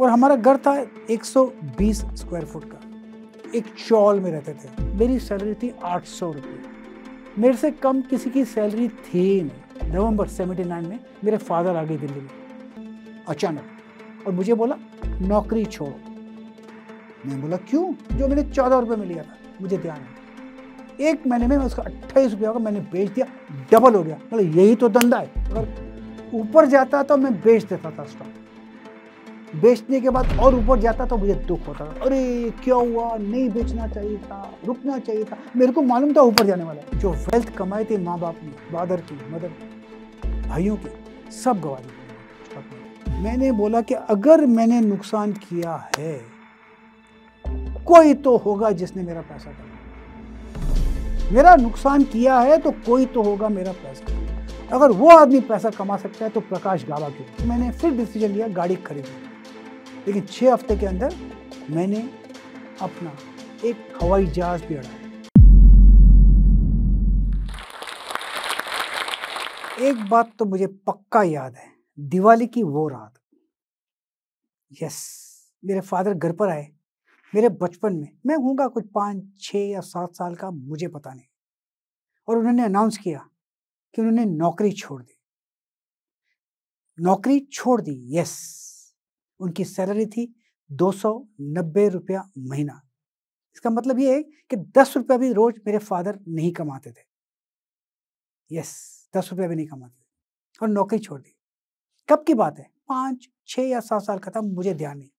और हमारा घर था 120 स्क्वायर फुट का एक चौल में रहते थे मेरी सैलरी थी आठ सौ रुपये मेरे से कम किसी की सैलरी थी नहीं नवंबर 79 में मेरे फादर आ गए दिल्ली में अचानक और मुझे बोला नौकरी छोड़ो मैं बोला क्यों जो मैंने चौदह रुपये में लिया था मुझे ध्यान है एक महीने में मैं उसका अट्ठाईस रुपया का मैंने बेच दिया डबल हो गया मतलब यही तो धंधा है अगर ऊपर जाता तो मैं बेच देता था स्टॉक बेचने के बाद और ऊपर जाता तो मुझे दुख होता था अरे क्या हुआ नहीं बेचना चाहिए था रुकना चाहिए था मेरे को मालूम था ऊपर जाने वाला जो वेल्थ कमाए थे माँ बाप ने फादर की मदर की भाइयों की सब गवा दी मैंने बोला कि अगर मैंने नुकसान किया है कोई तो होगा जिसने मेरा पैसा कमाया मेरा नुकसान किया है तो कोई तो होगा मेरा पैसा अगर वो आदमी पैसा कमा सकता है तो प्रकाश गावा क्यों मैंने फिर डिसीजन लिया गाड़ी खरीदी लेकिन छः हफ्ते के अंदर मैंने अपना एक हवाई जहाज़ भी उड़ाया एक बात तो मुझे पक्का याद है दिवाली की वो रात यस मेरे फादर घर पर आए मेरे बचपन में मैं हूँगा कुछ पाँच छः या सात साल का मुझे पता नहीं और उन्होंने अनाउंस किया कि उन्होंने नौकरी छोड़ दी नौकरी छोड़ दी यस उनकी सैलरी थी दो सौ नब्बे रुपया महीना इसका मतलब ये है कि दस रुपया भी रोज मेरे फादर नहीं कमाते थे यस दस रुपया भी नहीं कमाते थे और नौकरी छोड़ दी कब की बात है पांच छह या सात साल का था मुझे ध्यान नहीं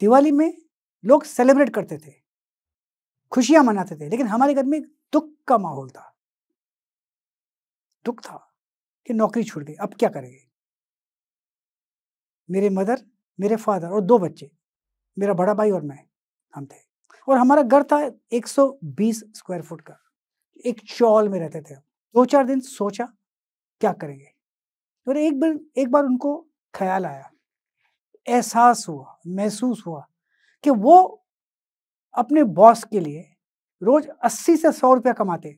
दिवाली में लोग सेलिब्रेट करते थे खुशियां मनाते थे लेकिन हमारे घर में दुख का माहौल था दुख था कि नौकरी छूट गई अब क्या करेंगे मेरे मदर मेरे फादर और दो बच्चे मेरा बड़ा भाई और मैं हम थे और हमारा घर था 120 स्क्वायर फुट का एक चौल में रहते थे दो चार दिन सोचा क्या करेंगे और एक बार एक बार उनको ख्याल आया एहसास हुआ महसूस हुआ कि वो अपने बॉस के लिए रोज 80 से 100 रुपया कमाते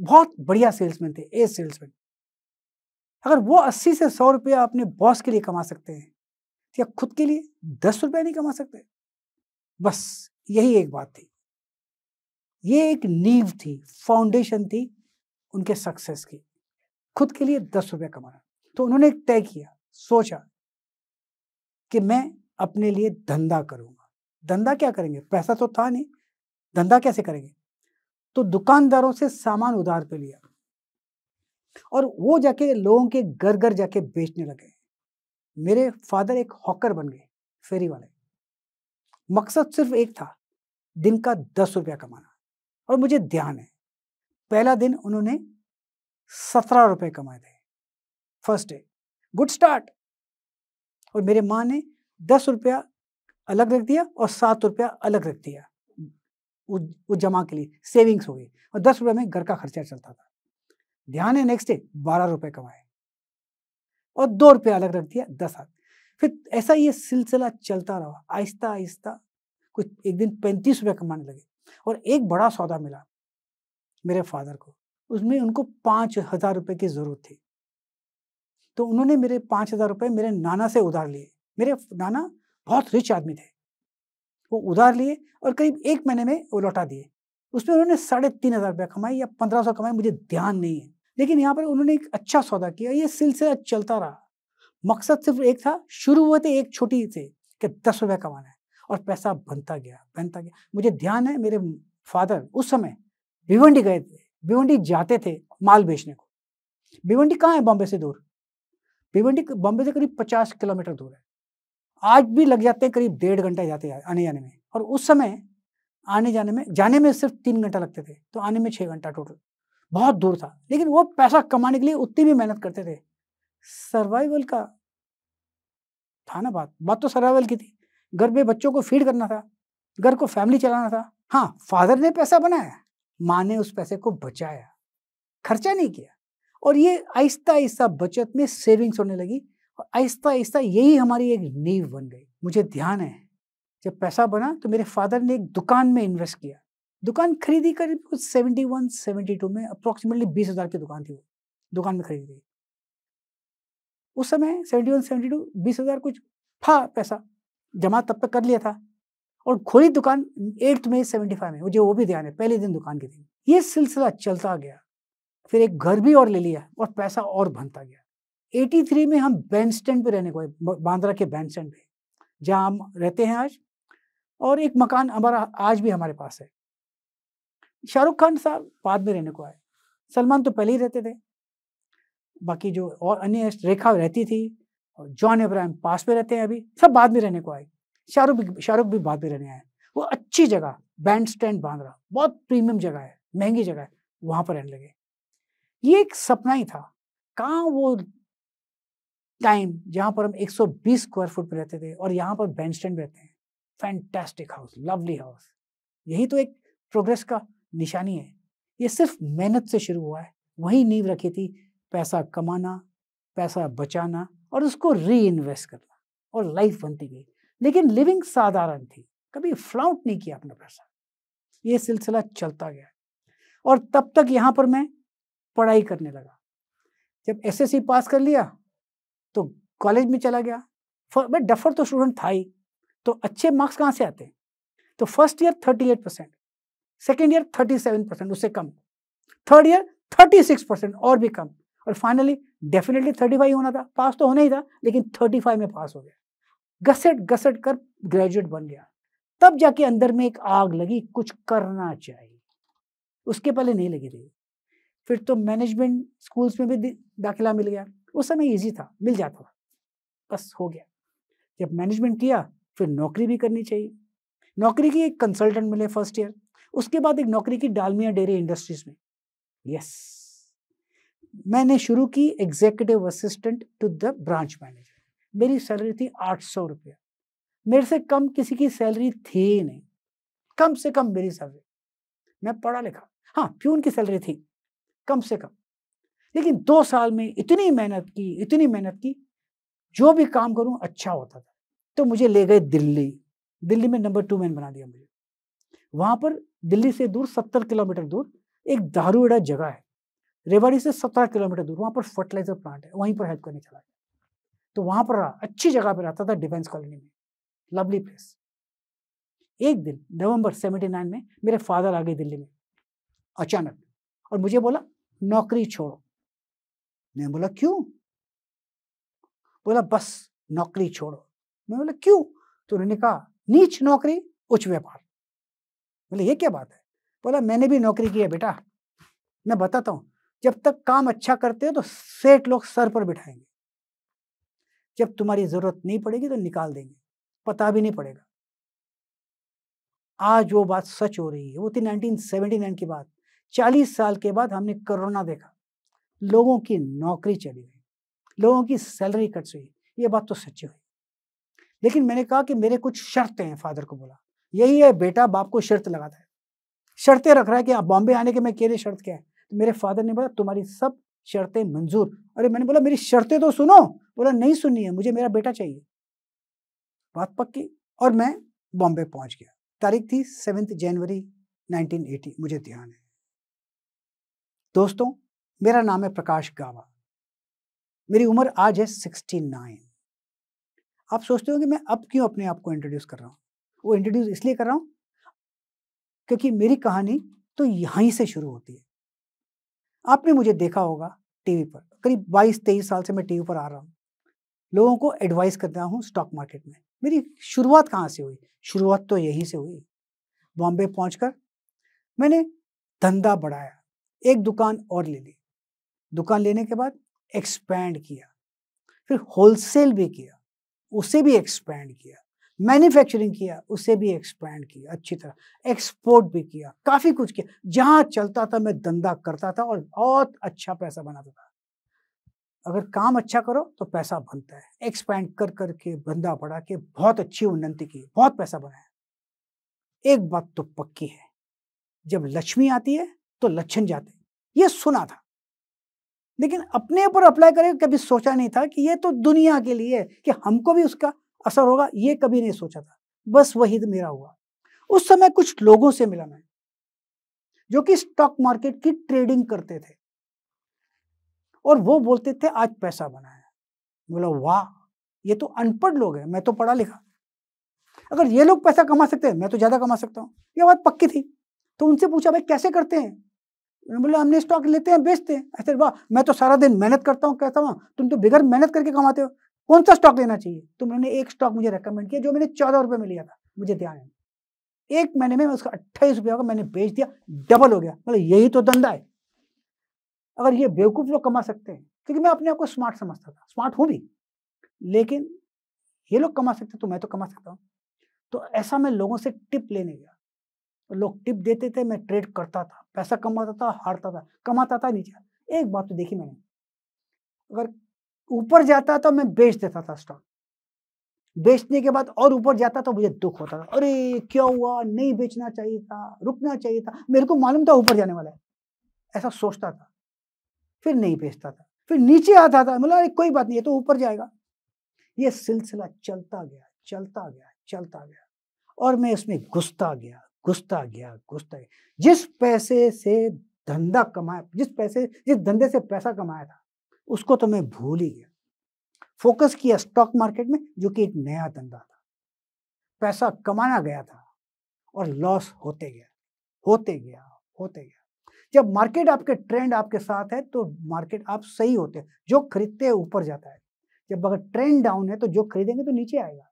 बहुत बढ़िया सेल्समैन थे ए सेल्समैन अगर वो अस्सी से सौ रुपया अपने बॉस के लिए कमा सकते हैं तो या खुद के लिए दस रुपया नहीं कमा सकते बस यही एक बात थी ये एक नींव थी फाउंडेशन थी उनके सक्सेस की खुद के लिए दस रुपया कमाना तो उन्होंने एक तय किया सोचा कि मैं अपने लिए धंधा करूंगा धंधा क्या करेंगे पैसा तो था नहीं धंधा कैसे करेंगे तो दुकानदारों से सामान उधार पे लिया और वो जाके लोगों के घर घर जाके बेचने लगे मेरे फादर एक हॉकर बन गए फेरी वाले मकसद सिर्फ एक था दिन का दस रुपया कमाना और मुझे ध्यान है पहला दिन उन्होंने सत्रह रुपये कमाए थे फर्स्ट डे गुड स्टार्ट और मेरे माँ ने दस रुपया अलग रख दिया और सात रुपया अलग रख दिया उस जमा के लिए सेविंग्स हो गई और दस रुपये में घर का खर्चा चलता था ध्यान है नेक्स्ट डे बारह रुपए कमाए और दो रुपए अलग रख दिया दस हाथ फिर ऐसा ये सिलसिला चलता रहा आहिस्ता आहिस्ता कुछ एक दिन पैंतीस रुपए कमाने लगे और एक बड़ा सौदा मिला मेरे फादर को उसमें उनको पांच हज़ार रुपए की ज़रूरत थी तो उन्होंने मेरे पांच हज़ार रुपए मेरे नाना से उधार लिए मेरे नाना बहुत रिच आदमी थे वो उधार लिए और करीब एक महीने में वो लौटा दिए उसमें उन्होंने साढ़े तीन हज़ार रुपया कमाई या पंद्रह सौ कमाई मुझे ध्यान नहीं है लेकिन यहाँ पर उन्होंने एक अच्छा सौदा किया ये सिलसिला चलता रहा मकसद सिर्फ एक था शुरू हुए थे एक छोटी से कि दस रुपये कमाना है और पैसा बनता गया बनता गया मुझे ध्यान है मेरे फादर उस समय भिवंडी गए थे भिवंडी जाते थे माल बेचने को भिवंडी कहाँ है बॉम्बे से दूर भिवंडी बॉम्बे से करीब पचास किलोमीटर दूर है आज भी लग जाते हैं करीब डेढ़ घंटा जाते आने जाने में और उस समय आने जाने में जाने में सिर्फ तीन घंटा लगते थे तो आने में छः घंटा टोटल बहुत दूर था लेकिन वो पैसा कमाने के लिए उतनी भी मेहनत करते थे सर्वाइवल का था ना बात बात तो सर्वाइवल की थी घर में बच्चों को फीड करना था घर को फैमिली चलाना था हाँ फादर ने पैसा बनाया माँ ने उस पैसे को बचाया खर्चा नहीं किया और ये आहिस्ता आहिस्ता बचत में सेविंग्स होने लगी और आहिस्ता आहिस्ता यही हमारी एक नींव बन गई मुझे ध्यान है जब पैसा बना तो मेरे फादर ने एक दुकान में इन्वेस्ट किया दुकान खरीदी करीब कुछ सेवेंटी वन सेवेंटी टू में अप्रोक्सीमेटली बीस हज़ार की दुकान थी वो दुकान में खरीदी गई उस समय सेवेंटी वन सेवेंटी टू बीस हज़ार कुछ था पैसा जमा तब तक कर लिया था और खोली दुकान एट्थ में सेवेंटी फाइव में मुझे वो भी ध्यान है पहले दिन दुकान के दिन ये सिलसिला चलता गया फिर एक घर भी और ले लिया और पैसा और बनता गया एटी थ्री में हम बैंड स्टैंड पर रहने को बांद्रा के बैंड स्टैंड पे जहाँ हम रहते हैं आज और एक मकान हमारा आज भी हमारे पास है शाहरुख खान साहब बाद में रहने को आए सलमान तो पहले ही रहते थे बाकी जो और अन्य रेखा रहती थी और जॉन इब्राहिम पास में रहते हैं अभी सब बाद में रहने को आए शाहरुख शाहरुख भी बाद में रहने आए वो अच्छी जगह बैंड स्टैंड बांद्रा बहुत प्रीमियम जगह है महंगी जगह है वहाँ पर रहने लगे ये एक सपना ही था कहाँ वो टाइम जहाँ पर हम 120 स्क्वायर फुट पर रहते थे और यहाँ पर बैंड स्टैंड रहते हैं फैंटेस्टिक हाउस लवली हाउस यही तो एक प्रोग्रेस का निशानी है ये सिर्फ मेहनत से शुरू हुआ है वही नींव रखी थी पैसा कमाना पैसा बचाना और उसको री इन्वेस्ट करना और लाइफ बनती गई लेकिन लिविंग साधारण थी कभी फ्लाउट नहीं किया अपना पैसा ये सिलसिला चलता गया और तब तक यहाँ पर मैं पढ़ाई करने लगा जब एसएससी पास कर लिया तो कॉलेज में चला गया मैं डफर तो स्टूडेंट था ही तो अच्छे मार्क्स कहाँ से आते हैं तो first year thirty eight percent second year thirty seven percent उससे कम third year thirty six percent और भी कम और फाइनली डेफिनेटली थर्टी फाइव होना था पास तो होना ही था लेकिन थर्टी फाइव में पास हो गया घसट घसट कर ग्रेजुएट बन गया तब जाके अंदर में एक आग लगी कुछ करना चाहिए उसके पहले नहीं लगी थी फिर तो मैनेजमेंट स्कूल्स में भी दाखिला मिल गया उस समय ईजी था मिल जाता था बस हो गया जब मैनेजमेंट किया फिर नौकरी भी करनी चाहिए नौकरी की एक कंसल्टेंट मिले फर्स्ट ईयर उसके बाद एक नौकरी की डालमिया डेरी इंडस्ट्रीज में यस मैंने शुरू की executive assistant to the branch manager मेरी सैलरी थी आठ सौ रुपया मेरे से कम किसी की सैलरी थी नहीं कम से कम मेरी सैलरी मैं पढ़ा लिखा हाँ प्यून की सैलरी थी कम से कम लेकिन दो साल में इतनी मेहनत की इतनी मेहनत की जो भी काम करूं अच्छा होता था तो मुझे ले गए दिल्ली दिल्ली में नंबर टू मैन बना दिया मुझे वहां पर दिल्ली से दूर सत्तर किलोमीटर दूर एक दारूड़ा जगह है रेवाड़ी से सत्रह किलोमीटर दूर वहाँ पर फर्टिलाइजर प्लांट है वहीं पर हेल्प करने चला गया तो वहाँ पर रहा अच्छी जगह पर रहता था डिफेंस कॉलोनी में लवली प्लेस एक दिन नवंबर सेवेंटी नाइन में मेरे फादर आ गए दिल्ली में अचानक और मुझे बोला नौकरी छोड़ो मैंने बोला क्यों बोला बस नौकरी छोड़ो मैंने बोला क्यों तो उन्होंने कहा नीच नौकरी उच्च व्यापार बोले ये क्या बात है बोला मैंने भी नौकरी की है बेटा मैं बताता हूँ जब तक काम अच्छा करते हो तो सेठ लोग सर पर बिठाएंगे जब तुम्हारी जरूरत नहीं पड़ेगी तो निकाल देंगे पता भी नहीं पड़ेगा आज वो बात सच हो रही है वो थी 1979 की बात 40 साल के बाद हमने कोरोना देखा लोगों की नौकरी चली गई लोगों की सैलरी कट हुई ये बात तो सच्ची हुई लेकिन मैंने कहा कि मेरे कुछ शर्तें हैं फादर को बोला यही है बेटा बाप को शर्त लगाता है शर्तें रख रहा है कि आप बॉम्बे आने के मैं केरे शर्त क्या है तो मेरे फादर ने बोला तुम्हारी सब शर्तें मंजूर अरे मैंने बोला मेरी शर्तें तो सुनो बोला नहीं सुननी है मुझे मेरा बेटा चाहिए बात पक्की और मैं बॉम्बे पहुंच गया तारीख थी सेवेंथ जनवरी 1980 मुझे ध्यान है दोस्तों मेरा नाम है प्रकाश गावा मेरी उम्र आज है 69 आप सोचते हो कि मैं अब क्यों अपने आप को इंट्रोड्यूस कर रहा हूँ वो इंट्रोड्यूस इसलिए कर रहा हूँ क्योंकि मेरी कहानी तो यहीं से शुरू होती है आपने मुझे देखा होगा टीवी पर करीब 22-23 साल से मैं टीवी पर आ रहा हूँ लोगों को एडवाइस करता हूँ स्टॉक मार्केट में मेरी शुरुआत कहाँ से हुई शुरुआत तो यहीं से हुई बॉम्बे पहुँच मैंने धंधा बढ़ाया एक दुकान और ले ली दुकान लेने के बाद एक्सपैंड किया फिर होलसेल भी किया उसे भी एक्सपैंड किया मैन्युफैक्चरिंग किया उसे भी एक्सपैंड किया अच्छी तरह एक्सपोर्ट भी किया काफ़ी कुछ किया जहाँ चलता था मैं धंधा करता था और बहुत अच्छा पैसा बनाता था अगर काम अच्छा करो तो पैसा बनता है एक्सपैंड कर करके बंदा बढ़ा के बहुत अच्छी उन्नति की बहुत पैसा बनाया एक बात तो पक्की है जब लक्ष्मी आती है तो लक्षण जाते हैं ये सुना था लेकिन अपने ऊपर अप्लाई करके कभी सोचा नहीं था कि ये तो दुनिया के लिए कि हमको भी उसका असर होगा ये कभी नहीं सोचा था बस वही तो मेरा हुआ उस समय कुछ लोगों से मिला मैं जो कि स्टॉक मार्केट की ट्रेडिंग करते थे और वो बोलते थे आज पैसा बना है बोला वाह ये तो अनपढ़ लोग हैं मैं तो पढ़ा लिखा अगर ये लोग पैसा कमा सकते हैं मैं तो ज़्यादा कमा सकता हूँ ये बात पक्की थी तो उनसे पूछा भाई कैसे करते हैं बोले बोला हमने स्टॉक लेते हैं बेचते हैं ऐसे वाह मैं तो सारा दिन मेहनत करता हूँ कहता हूँ तुम तो बिगड़ मेहनत करके कमाते हो कौन सा स्टॉक लेना चाहिए तो उन्होंने एक स्टॉक मुझे रेकमेंड किया जो मैंने चौदह रुपये में लिया था मुझे ध्यान है एक महीने में उसका अट्ठाईस रुपया का मैंने बेच दिया डबल हो गया मतलब यही तो धंधा है अगर ये बेवकूफ़ लोग कमा सकते हैं क्योंकि मैं अपने आप को स्मार्ट समझता था स्मार्ट हूं भी लेकिन ये लोग कमा सकते तो मैं तो कमा सकता हूँ तो ऐसा मैं लोगों से टिप लेने गया लोग टिप देते थे मैं ट्रेड करता था पैसा कमाता था हारता था कमाता था नीचे एक बात तो देखी मैंने अगर ऊपर जाता तो मैं बेच देता था स्टॉक बेचने के बाद और ऊपर जाता तो मुझे दुख होता था अरे क्या हुआ नहीं बेचना चाहिए था रुकना चाहिए था मेरे को मालूम था ऊपर जाने वाला है ऐसा सोचता था फिर नहीं बेचता था फिर नीचे आता था मतलब अरे कोई बात नहीं है तो ऊपर जाएगा ये सिलसिला चलता गया चलता गया चलता गया और मैं उसमें घुसता गया घुसता गया घुसता गया जिस पैसे से धंधा कमाया जिस पैसे जिस धंधे से पैसा कमाया था उसको तो मैं भूल ही गया फोकस किया स्टॉक मार्केट में जो कि एक नया धंधा था पैसा कमाना गया था और लॉस होते गया होते गया होते गया जब मार्केट आपके ट्रेंड आपके साथ है तो मार्केट आप सही होते हैं जो खरीदते हैं ऊपर जाता है जब अगर ट्रेंड डाउन है तो जो खरीदेंगे तो नीचे आएगा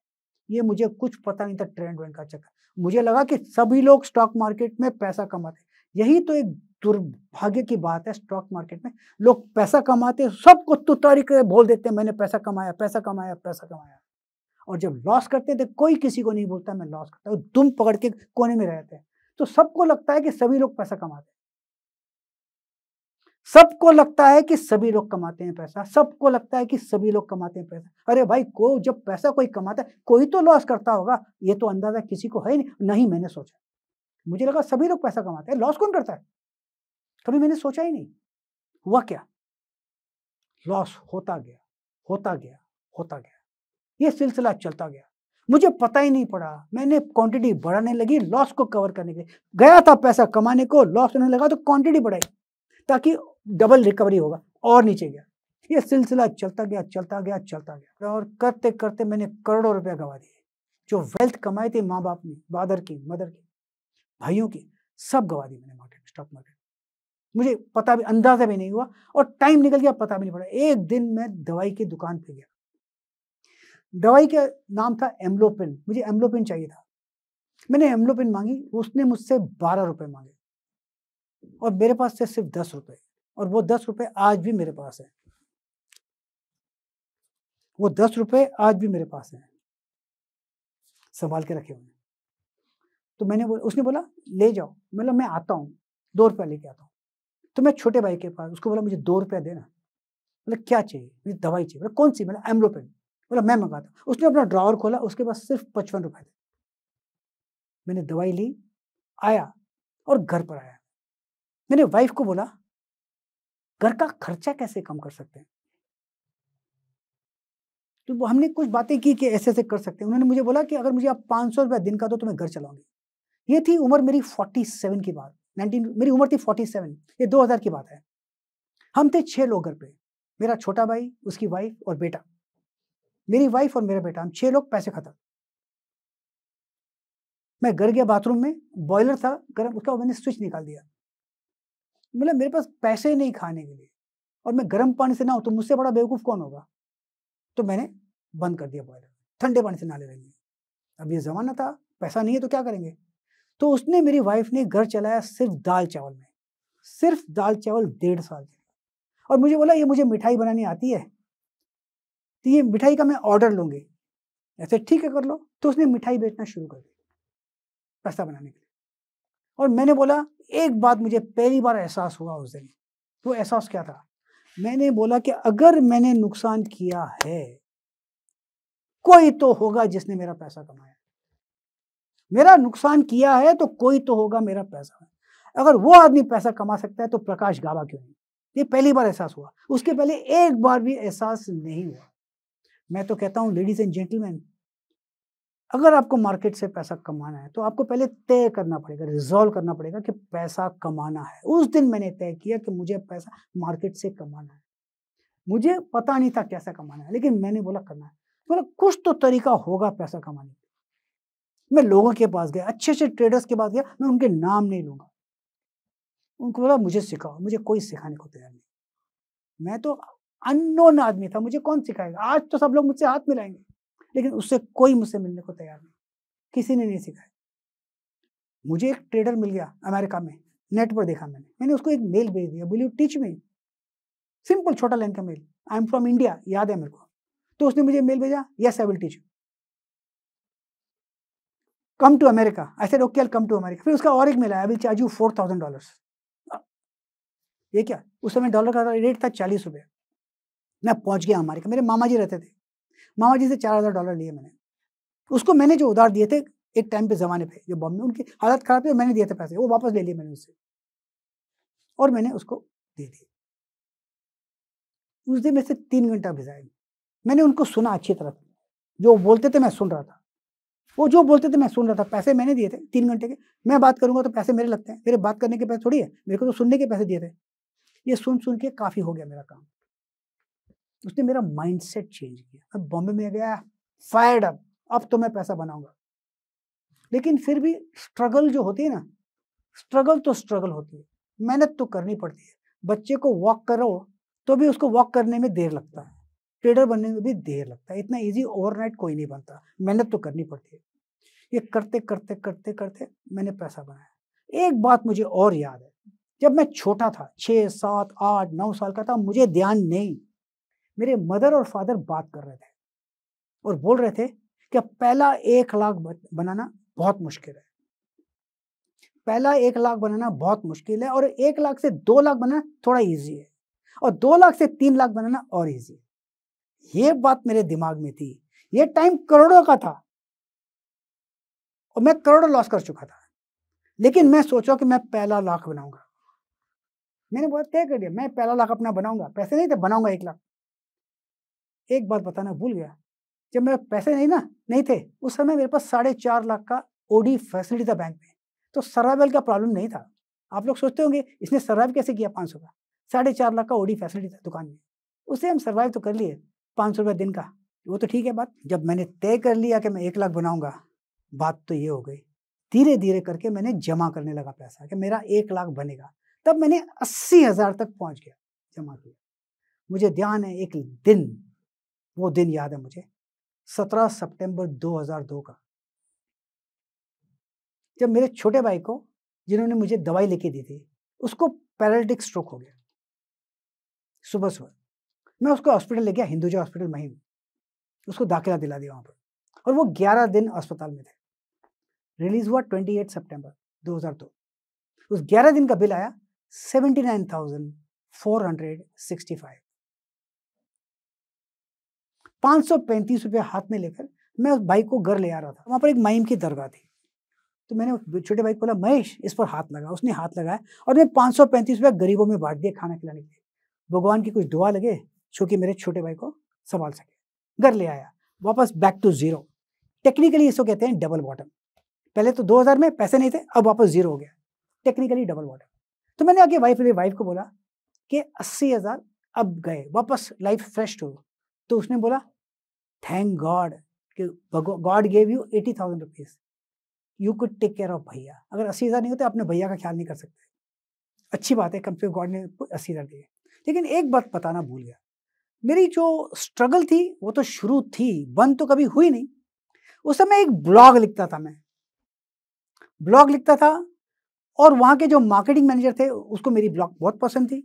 ये मुझे कुछ पता नहीं था ट्रेंड वेंड का चक्कर मुझे लगा कि सभी लोग स्टॉक मार्केट में पैसा कमाते यही तो एक दुर्भाग्य की बात है स्टॉक मार्केट में लोग पैसा कमाते सबको तुतारी के बोल देते हैं मैंने पैसा कमाया पैसा कमाया पैसा कमाया और जब लॉस करते हैं तो कोई किसी को नहीं बोलता मैं लॉस करता हूँ दुम पकड़ के कोने में रहते हैं तो सबको लगता है कि सभी लोग पैसा कमाते हैं सबको लगता है कि सभी लोग कमाते हैं पैसा सबको लगता है कि सभी लोग कमाते हैं पैसा अरे भाई को जब पैसा कोई कमाता है कोई तो लॉस करता होगा ये तो अंदाजा किसी को है नहीं नहीं मैंने सोचा मुझे लगा सभी लोग पैसा कमाते हैं लॉस कौन करता है कभी मैंने सोचा ही नहीं हुआ क्या लॉस होता गया होता गया होता गया ये सिलसिला चलता गया मुझे पता ही नहीं पड़ा मैंने क्वांटिटी बढ़ाने लगी लॉस को कवर करने के लिए गया था पैसा कमाने को लॉस होने लगा तो क्वांटिटी बढ़ाई ताकि डबल रिकवरी होगा और नीचे गया ये सिलसिला चलता गया चलता गया चलता गया और करते करते मैंने करोड़ों रुपया गंवा दिए जो वेल्थ कमाई थी माँ बाप ने बादर की मदर की भाइयों की सब गंवा दी मैंने मार्केट स्टॉक मार्केट मुझे पता भी अंदाजा भी नहीं हुआ और टाइम निकल गया पता भी नहीं पड़ा एक दिन मैं दवाई की दुकान पे गया दवाई का नाम था एम्लोपिन मुझे एम्लोपिन चाहिए था मैंने एम्लोपिन मांगी उसने मुझसे बारह रुपए मांगे और मेरे पास थे सिर्फ दस रुपए और वो दस रुपए आज भी मेरे पास है वो दस रुपए आज भी मेरे पास है संभाल के रखे हुए तो मैंने बोला उसने बोला ले जाओ मतलब मैं आता हूँ दो रुपया लेके आता हूँ तो मैं छोटे भाई के पास उसको बोला मुझे दो रुपया देना बोले क्या चाहिए मुझे दवाई चाहिए बोला कौन सी बोला एम्ब्रोपेन बोला मैं मंगाता उसने अपना ड्रावर खोला उसके पास सिर्फ पचपन रुपये थे मैंने दवाई ली आया और घर पर आया मैंने वाइफ को बोला घर का खर्चा कैसे कम कर सकते हैं तो वो हमने कुछ बातें की कि ऐसे ऐसे कर सकते हैं उन्होंने मुझे बोला कि अगर मुझे आप पाँच सौ रुपया दिन का दो तो मैं घर चलाऊंगी ये थी उम्र मेरी फोर्टी सेवन की बात नाइनटीन मेरी उम्र थी फोर्टी सेवन ये दो हज़ार की बात है हम थे छः लोग घर पे मेरा छोटा भाई उसकी वाइफ और बेटा मेरी वाइफ और मेरा बेटा हम छः लोग पैसे खाता मैं घर गया बाथरूम में बॉयलर था गर्म उसका मैंने स्विच निकाल दिया मतलब मेरे पास पैसे नहीं खाने के लिए और मैं गर्म पानी से ना हो तो मुझसे बड़ा बेवकूफ़ कौन होगा तो मैंने बंद कर दिया बॉयलर ठंडे पानी से ले लेंगे अब ये ज़माना था पैसा नहीं है तो क्या करेंगे तो उसने मेरी वाइफ ने घर चलाया सिर्फ दाल चावल में सिर्फ दाल चावल डेढ़ साल और मुझे बोला ये मुझे मिठाई बनानी आती है तो ये मिठाई का मैं ऑर्डर लूँगी ऐसे ठीक है कर लो तो उसने मिठाई बेचना शुरू कर दी पैसा बनाने के लिए और मैंने बोला एक बात मुझे पहली बार एहसास हुआ उस दिन वो एहसास क्या था मैंने बोला कि अगर मैंने नुकसान किया है कोई तो होगा जिसने मेरा पैसा कमाया मेरा नुकसान किया है तो कोई तो होगा मेरा पैसा अगर वो आदमी पैसा कमा सकता है तो प्रकाश गावा क्यों नहीं ये पहली बार एहसास हुआ उसके पहले एक बार भी एहसास नहीं हुआ मैं तो कहता हूँ लेडीज एंड जेंटलमैन अगर आपको मार्केट से पैसा कमाना है तो आपको पहले तय करना पड़ेगा रिजॉल्व करना पड़ेगा कि पैसा कमाना है उस दिन मैंने तय किया कि मुझे पैसा मार्केट से कमाना है मुझे पता नहीं था कैसा कमाना है लेकिन मैंने बोला करना है बोला कुछ तो तरीका होगा पैसा कमाने मैं लोगों के पास गया अच्छे अच्छे ट्रेडर्स के पास गया मैं उनके नाम नहीं लूंगा उनको बोला मुझे सिखाओ मुझे कोई सिखाने को तैयार नहीं मैं तो अननोन आदमी था मुझे कौन सिखाएगा आज तो सब लोग मुझसे हाथ मिलाएंगे लेकिन उससे कोई मुझसे मिलने को तैयार नहीं किसी ने नहीं सिखाया मुझे एक ट्रेडर मिल गया अमेरिका में नेट पर देखा मैंने मैंने उसको एक मेल भेज दिया बोली टीच मी सिंपल छोटा लाइन का mail I am from India याद है मेरे को तो उसने मुझे मेल भेजा yes I will teach you come to America I said okay come to America फिर उसका और एक मिला I will charge you four thousand dollar ये क्या उस समय डॉलर का रेट था चालीस रुपये मैं पहुंच गया अमेरिका मेरे मामा जी रहते थे मामा जी से चार हज़ार डॉलर लिए मैंने उसको मैंने जो उधार दिए थे एक टाइम पे जमाने पे जो बॉम्बे उनकी हालत ख़राब थी मैंने दिए थे पैसे वो वापस ले लिए मैंने उससे और मैंने उसको दे दिए उस दिन में से तीन घंटा भिजाए मैंने उनको सुना अच्छी तरह जो बोलते थे मैं सुन रहा था वो जो बोलते थे मैं सुन रहा था पैसे मैंने दिए थे तीन घंटे के मैं बात करूंगा तो पैसे मेरे लगते हैं मेरे बात करने के पैसे थोड़ी है मेरे को तो सुनने के पैसे दिए थे ये सुन सुन के काफ़ी हो गया मेरा काम उसने मेरा माइंडसेट चेंज किया मैं बॉम्बे में गया फायर्ड अब अब तो मैं पैसा बनाऊंगा लेकिन फिर भी स्ट्रगल जो होती है ना स्ट्रगल तो स्ट्रगल होती है मेहनत तो करनी पड़ती है बच्चे को वॉक करो तो भी उसको वॉक करने में देर लगता है ट्रेडर बनने में भी देर लगता है इतना ईजी ओवरनाइट कोई नहीं बनता मेहनत तो करनी पड़ती है ये करते करते करते करते मैंने पैसा बनाया एक बात मुझे और याद है जब मैं छोटा था छः सात आठ नौ साल का था मुझे ध्यान नहीं मेरे मदर और फादर बात कर रहे थे और बोल रहे थे कि पहला एक लाख बनाना बहुत मुश्किल है पहला एक लाख बनाना बहुत मुश्किल है और एक लाख से दो लाख बनाना थोड़ा इजी है और दो लाख से तीन लाख बनाना और ईजी है ये बात मेरे दिमाग में थी ये टाइम करोड़ों का था और मैं करोड़ों लॉस कर चुका था लेकिन मैं सोचा कि मैं पहला लाख बनाऊंगा मैंने बहुत तय कर दिया मैं पहला लाख अपना बनाऊंगा पैसे नहीं थे बनाऊंगा एक लाख एक बात बताना भूल गया जब मेरे पैसे नहीं ना नहीं थे उस समय मेरे पास साढ़े चार लाख का ओडी फैसिलिटी था बैंक में तो सर्वाइवल का प्रॉब्लम नहीं था आप लोग सोचते होंगे इसने सर्वाइव कैसे किया पाँच सौ का साढ़े चार लाख का ओडी फैसिलिटी था दुकान में उसे हम सर्वाइव तो कर लिए पाँच सौ रुपये दिन का वो तो ठीक है बात जब मैंने तय कर लिया कि मैं एक लाख बनाऊंगा बात तो ये हो गई धीरे धीरे करके मैंने जमा करने लगा पैसा कि मेरा एक लाख बनेगा तब मैंने अस्सी हज़ार तक पहुंच गया जमा किया मुझे ध्यान है एक दिन वो दिन याद है मुझे सत्रह सितंबर 2002 का जब मेरे छोटे भाई को जिन्होंने मुझे दवाई लेके दी थी उसको पैरालिटिक स्ट्रोक हो गया सुबह सुबह मैं उसको हॉस्पिटल ले गया हिंदुजा हॉस्पिटल मही उसको दाखिला दिला दिया वहाँ पर और वो ग्यारह दिन अस्पताल में थे रिलीज हुआ ट्वेंटी एट सेप्टेम्बर दो हज़ार दो उस ग्यारह दिन का बिल आया seventy nine thousand four hundred sixty five पाँच सौ पैंतीस रुपये हाथ में लेकर मैं उस बाइक को घर ले आ रहा था वहाँ पर एक माइम की दरगाह थी तो मैंने छोटे भाई को बोला महेश इस पर हाथ लगा उसने हाथ लगाया और मैं पाँच सौ पैंतीस रुपया गरीबों में बांट दिया खाना खिलाने के लिए भगवान की कुछ दुआ लगे जो कि मेरे छोटे भाई को संभाल सके घर ले आया वापस बैक टू जीरो टेक्निकली इसको कहते हैं डबल बॉटम पहले तो 2000 में पैसे नहीं थे अब वापस जीरो हो गया टेक्निकली डबल बॉटम तो मैंने आगे वाइफ मेरी वाइफ को बोला कि अस्सी हज़ार अब गए वापस लाइफ फ्रेश हो तो उसने बोला थैंक गॉड कि god gave you eighty thousand rupees you could take care of भैया अगर अस्सी हज़ार नहीं होते अपने भैया का ख्याल नहीं कर सकते अच्छी बात है कम से कम गॉड ने अस्सी हज़ार दिए लेकिन एक बात बताना भूल गया मेरी जो स्ट्रगल थी वो तो शुरू थी बंद तो कभी हुई नहीं उस समय एक ब्लॉग लिखता था मैं ब्लॉग लिखता था और वहाँ के जो मार्केटिंग मैनेजर थे उसको मेरी ब्लॉग बहुत पसंद थी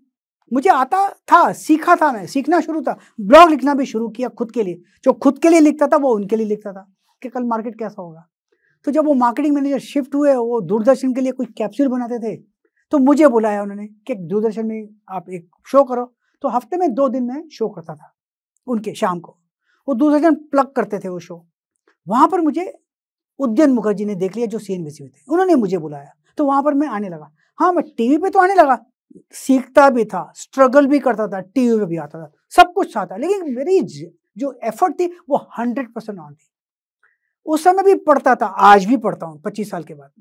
मुझे आता था सीखा था मैं सीखना शुरू था ब्लॉग लिखना भी शुरू किया खुद के लिए जो खुद के लिए लिखता था वो उनके लिए लिखता था कि कल मार्केट कैसा होगा तो जब वो मार्केटिंग मैनेजर शिफ्ट हुए वो दूरदर्शन के लिए कुछ कैप्सूल बनाते थे तो मुझे बुलाया उन्होंने कि दूरदर्शन में आप एक शो करो तो हफ्ते में दो दिन में शो करता था उनके शाम को वो दूसरे दिन प्लग करते थे वो शो वहाँ पर मुझे उद्यन मुखर्जी ने देख लिया जो सी एन बी थे उन्होंने मुझे बुलाया तो वहाँ पर मैं आने लगा हाँ मैं टीवी पे तो आने लगा सीखता भी था स्ट्रगल भी करता था टीवी पे भी आता था सब कुछ था लेकिन मेरी जो एफर्ट थी वो हंड्रेड परसेंट ऑन थी उस समय भी पढ़ता था आज भी पढ़ता हूँ पच्चीस साल के बाद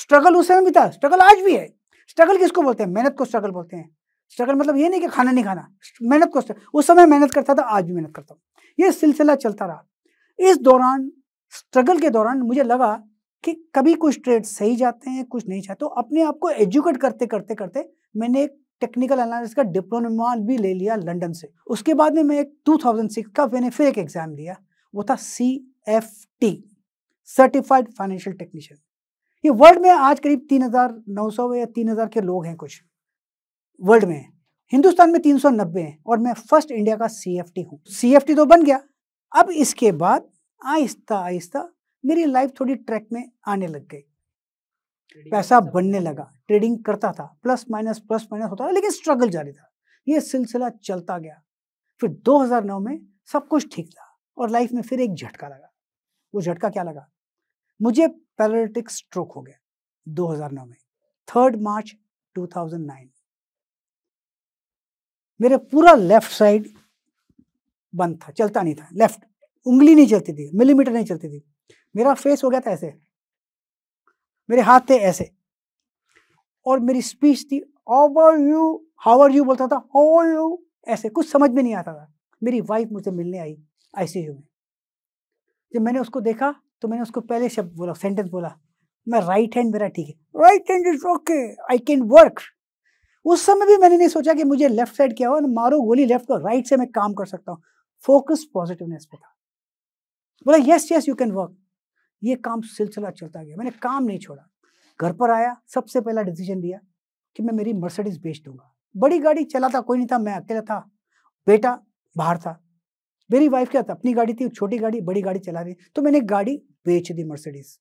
स्ट्रगल उस समय भी था स्ट्रगल आज भी है स्ट्रगल किसको बोलते हैं मेहनत को स्ट्रगल बोलते हैं स्ट्रगल मतलब ये नहीं कि खाना नहीं खाना मेहनत को उस समय मेहनत करता था आज भी मेहनत करता हूँ ये सिलसिला चलता रहा इस दौरान स्ट्रगल के दौरान मुझे लगा कि कभी कुछ ट्रेड सही जाते हैं कुछ नहीं जाते तो अपने आप को एजुकेट करते करते करते मैंने एक टेक्निकल एनालिसिस का डिप्लोमा भी ले लिया लंदन से उसके बाद में मैं एक 2006 का मैंने फिर एक एग्ज़ाम लिया वो था C F T certified financial technician ये वर्ल्ड में आज करीब 3,900 या 3,000 के लोग हैं कुछ वर्ल्ड में हिंदुस्तान में 390 हैं और मैं फर्स्ट इंडिया का सी एफ टी हूँ तो बन गया अब इसके बाद आहिस्ता आहिस्ता मेरी लाइफ थोड़ी ट्रैक में आने लग गई पैसा बनने लगा ट्रेडिंग करता था प्लस माइनस प्लस माइनस होता था लेकिन स्ट्रगल जारी था ये सिलसिला चलता गया फिर 2009 में सब कुछ ठीक था और लाइफ में फिर एक झटका लगा वो झटका क्या लगा मुझे पैरालिटिक स्ट्रोक हो गया 2009 में थर्ड मार्च 2009 मेरा पूरा लेफ्ट साइड बंद था चलता नहीं था लेफ्ट उंगली नहीं चलती थी मिलीमीटर नहीं चलती थी मेरा फेस हो गया था ऐसे मेरे हाथ थे ऐसे और मेरी स्पीच थी ओवर यू हावर यू बोलता था ओवर यू ऐसे कुछ समझ में नहीं आता था मेरी वाइफ मुझे मिलने आई आईसीयू में जब मैंने उसको देखा तो मैंने उसको पहले शब्द बोला सेंटेंस बोला मैं राइट हैंड मेरा ठीक है right hand is okay I can work उस समय भी मैंने नहीं सोचा कि मुझे लेफ्ट साइड क्या हो मारो गोली लेफ्ट और राइट से मैं काम कर सकता हूँ फोकस पॉजिटिवनेस पे था बोला yes yes you can work ये काम सिलसिला चलता गया मैंने काम नहीं छोड़ा घर पर आया सबसे पहला डिसीजन लिया कि मैं मेरी मर्सिडीज बेच दूंगा बड़ी गाड़ी चला था कोई नहीं था मैं अकेला था बेटा बाहर था मेरी वाइफ क्या था अपनी गाड़ी थी छोटी गाड़ी बड़ी गाड़ी चला रही तो मैंने गाड़ी बेच दी मर्सिडीज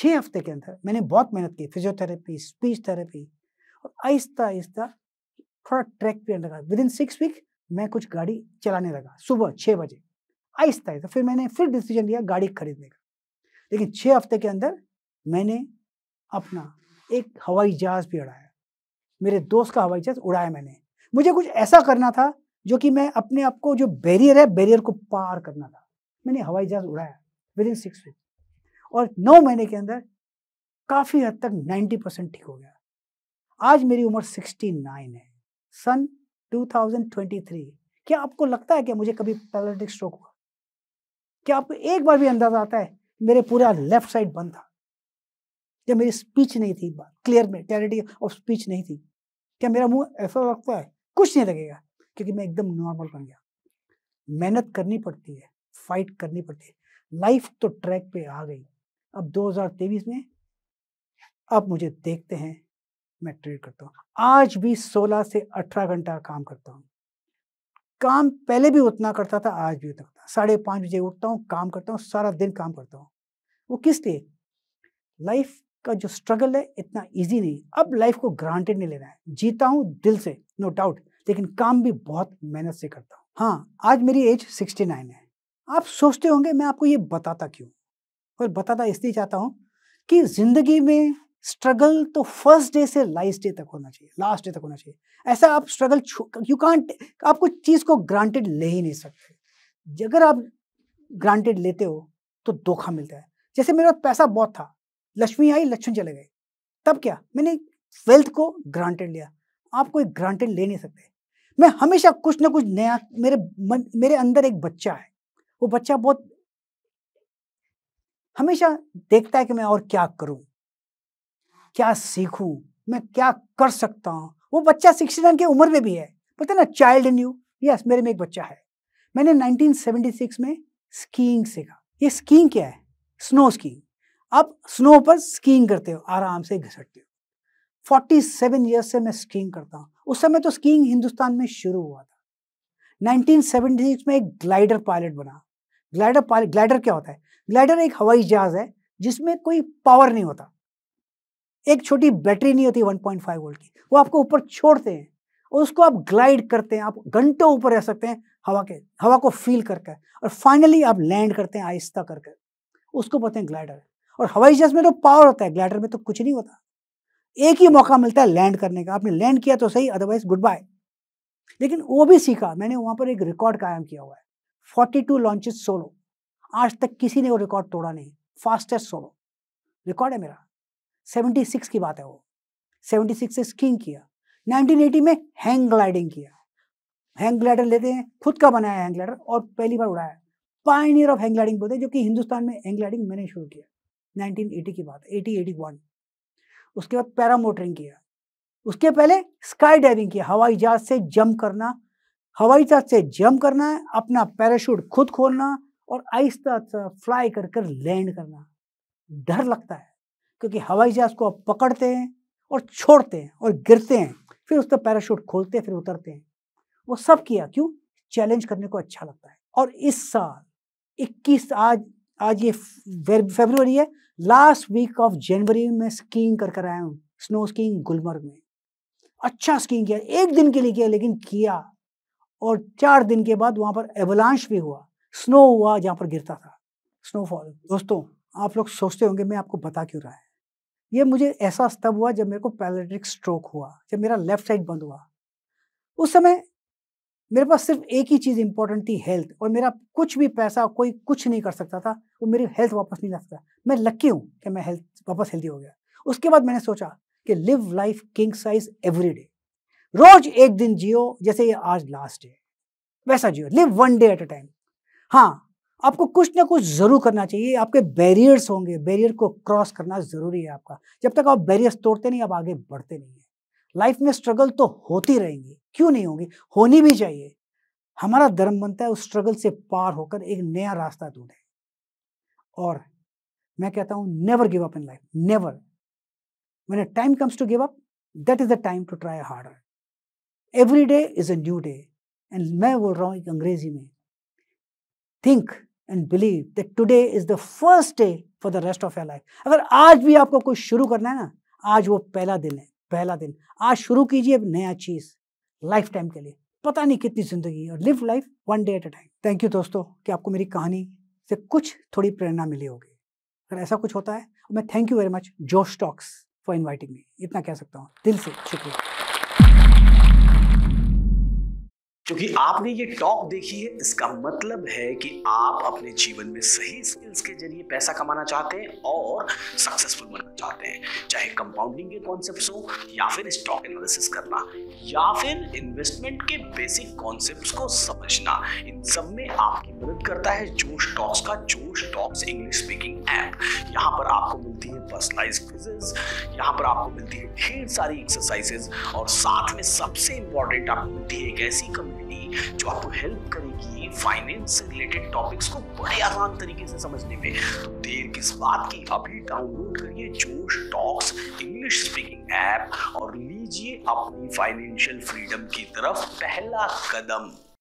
छः हफ्ते के अंदर मैंने बहुत मेहनत की फिजियोथेरेपी स्पीच थेरेपी और आहिस्ता आहिस्ता थोड़ा ट्रैक पे लगा विद इन सिक्स वीक मैं कुछ गाड़ी चलाने लगा सुबह छः बजे आहिस्ता आहिस्ता फिर मैंने फिर डिसीजन लिया गाड़ी खरीदने का लेकिन छः हफ्ते के अंदर मैंने अपना एक हवाई जहाज़ भी उड़ाया मेरे दोस्त का हवाई जहाज़ उड़ाया मैंने मुझे कुछ ऐसा करना था जो कि मैं अपने आप को जो बैरियर है बैरियर को पार करना था मैंने हवाई जहाज़ उड़ाया विद इन सिक्स वीक और नौ महीने के अंदर काफ़ी हद तक नाइन्टी परसेंट ठीक हो गया आज मेरी उम्र 69 है सन 2023 क्या आपको लगता है कि मुझे कभी पैरालिटिक स्ट्रोक हुआ क्या आपको एक बार भी अंदाजा आता है मेरे पूरा लेफ्ट साइड बंद था क्या मेरी स्पीच नहीं थी क्लियर में क्लैरिटी ऑफ स्पीच नहीं थी क्या मेरा मुंह ऐसा लगता है कुछ नहीं लगेगा क्योंकि मैं एकदम नॉर्मल बन गया मेहनत करनी पड़ती है फाइट करनी पड़ती है लाइफ तो ट्रैक पे आ गई अब 2023 में अब मुझे देखते हैं मैं ट्रेड करता हूँ आज भी 16 से 18 घंटा काम करता हूँ काम पहले भी उतना करता था आज भी उतना करता साढ़े पाँच बजे उठता हूँ काम करता हूँ सारा दिन काम करता हूँ वो किस लिए लाइफ का जो स्ट्रगल है इतना ईजी नहीं अब लाइफ को ग्रांटेड नहीं लेना है जीता हूँ दिल से नो no डाउट लेकिन काम भी बहुत मेहनत से करता हूँ हाँ आज मेरी एज सिक्सटी नाइन है आप सोचते होंगे मैं आपको ये बताता क्यों और बताता इसलिए चाहता हूँ कि ज़िंदगी में स्ट्रगल तो फर्स्ट डे से लास्ट डे तक होना चाहिए लास्ट डे तक होना चाहिए ऐसा आप स्ट्रगल यू कांट आप कुछ चीज़ को ग्रांटेड ले ही नहीं सकते अगर आप ग्रांटेड लेते हो तो धोखा मिलता है जैसे मेरे पास पैसा बहुत था लक्ष्मी आई लक्ष्मण चले गए तब क्या मैंने वेल्थ को ग्रांटेड लिया आप कोई ग्रांटेड ले नहीं सकते मैं हमेशा कुछ ना कुछ नया मेरे मन मेरे अंदर एक बच्चा है वो बच्चा बहुत हमेशा देखता है कि मैं और क्या करूं क्या सीखूं मैं क्या कर सकता हूँ वो बच्चा सिक्सटी नाइन की उम्र में भी है बोलते ना चाइल्ड इन यू यस मेरे में एक बच्चा है मैंने 1976 में स्कीइंग सीखा ये स्कीइंग क्या है स्नो स्कीइंग आप स्नो पर स्कीइंग करते हो आराम से घिसटते हो 47 सेवन ईयर्स से मैं स्कीइंग करता हूँ उस समय तो स्कीइंग हिंदुस्तान में शुरू हुआ था 1976 में एक ग्लाइडर पायलट बना ग्लाइडर पायलट ग्लाइडर क्या होता है ग्लाइडर एक हवाई जहाज है जिसमें कोई पावर नहीं होता एक छोटी बैटरी नहीं होती 1.5 वोल्ट की वो आपको ऊपर छोड़ते हैं और उसको आप ग्लाइड करते हैं आप घंटों ऊपर रह सकते हैं हवा के हवा को फील करके और फाइनली आप लैंड करते हैं आहिस्ता करके उसको बोलते हैं ग्लाइडर और हवाई जहाज में तो पावर होता है ग्लाइडर में तो कुछ नहीं होता एक ही मौका मिलता है लैंड करने का आपने लैंड किया तो सही अदरवाइज गुड बाय लेकिन वो भी सीखा मैंने वहाँ पर एक रिकॉर्ड कायम किया हुआ है फोर्टी टू लॉन्चेस सोलो आज तक किसी ने वो रिकॉर्ड तोड़ा नहीं फास्टेस्ट सोलो रिकॉर्ड है मेरा सेवेंटी सिक्स की बात है वो सेवेंटी सिक्स से स्कीइंग किया नाइनटीन एटी में हैंग ग्लाइडिंग किया हैंग ग्लाइडर लेते हैं खुद का बनाया हैंग ग्लाइडर और पहली बार उड़ाया पाइनियर ऑफ हैंग ग्लाइडिंग बोलते हैं जो कि हिंदुस्तान में हैंग ग्लाइडिंग मैंने शुरू किया 1980 की बात एटी एटी वन उसके बाद पैरामोटरिंग किया उसके पहले स्काई डाइविंग किया हवाई जहाज से जंप करना हवाई जहाज से जंप करना अपना पैराशूट खुद खोलना और आहिस्ता आहिस्ता फ्लाई कर कर लैंड करना डर लगता है क्योंकि हवाई जहाज को आप पकड़ते हैं और छोड़ते हैं और गिरते हैं फिर उसका पैराशूट खोलते हैं फिर उतरते हैं वो सब किया क्यों चैलेंज करने को अच्छा लगता है और इस साल 21 आज आज ये फेबरवरी है लास्ट वीक ऑफ जनवरी में स्कीइंग कर कर आया हूँ स्नो स्कीइंग गुलमर्ग में अच्छा स्कीइंग किया एक दिन के लिए किया लेकिन किया और चार दिन के बाद वहाँ पर एवलांश भी हुआ स्नो हुआ जहाँ पर गिरता था स्नोफॉल दोस्तों आप लोग सोचते होंगे मैं आपको बता क्यों रहा है ये मुझे एहसास तब हुआ जब मेरे को पैलेटिक स्ट्रोक हुआ जब मेरा लेफ्ट साइड बंद हुआ उस समय मेरे पास सिर्फ एक ही चीज़ इंपॉर्टेंट थी हेल्थ और मेरा कुछ भी पैसा कोई कुछ नहीं कर सकता था वो मेरी हेल्थ वापस नहीं ला सकता मैं लक्की हूँ कि मैं हेल्थ वापस हेल्दी हो गया उसके बाद मैंने सोचा कि live life king size every day रोज एक दिन जियो जैसे ये आज लास्ट डे वैसा जियो live one day at a time हाँ आपको कुछ ना कुछ ज़रूर करना चाहिए आपके बैरियर्स होंगे बैरियर को क्रॉस करना ज़रूरी है आपका जब तक आप बैरियर्स तोड़ते नहीं आप आगे बढ़ते नहीं हैं लाइफ में स्ट्रगल तो होती रहेंगी क्यों नहीं होगी होनी भी चाहिए हमारा धर्म बनता है उस स्ट्रगल से पार होकर एक नया रास्ता ढूंढे और मैं कहता हूं never give up in life never when time comes to give give up that is the time to try harder every day is a new day मैं बोल रहा हूँ एक अंग्रेजी में think and believe that today is the first day for the rest of your life अगर आज भी आपको कुछ शुरू करना है ना आज वो पहला दिन है पहला दिन आज शुरू कीजिए नया चीज़ लाइफ टाइम के लिए पता नहीं कितनी ज़िंदगी और live life one day at a time thank you दोस्तों कि आपको मेरी कहानी से कुछ थोड़ी प्रेरणा मिली होगी अगर ऐसा कुछ होता है मैं thank you very much Josh Talks for inviting me इतना कह सकता हूँ दिल से शुक्रिया क्योंकि आपने ये टॉक देखी है इसका मतलब है कि आप अपने जीवन में सही स्किल्स के जरिए पैसा कमाना चाहते हैं और सक्सेसफुल बनना चाहते हैं चाहे कंपाउंडिंग के कॉन्सेप्ट हो या फिर स्टॉक एनालिसिस करना या फिर इन्वेस्टमेंट के बेसिक कॉन्सेप्ट को समझना इन सब में आपकी मदद करता है जोश टॉक्स का जोश टॉक्स इंग्लिश स्पीकिंग ऐप यहाँ पर आपको मिलती है पर्सनलाइज क्विजेस यहाँ पर आपको मिलती है ढेर सारी एक्सरसाइजेज और साथ में सबसे इंपॉर्टेंट आपको मिलती है एक ऐसी कंपनी जो आपको हेल्प करेगी फाइनेंस से रिलेटेड टॉपिक्स को बड़े आसान तरीके से समझने में तो देर किस बात की अभी डाउनलोड करिए जोश टॉक्स इंग्लिश स्पीकिंग ऐप और लीजिए अपनी फाइनेंशियल फ्रीडम की तरफ पहला कदम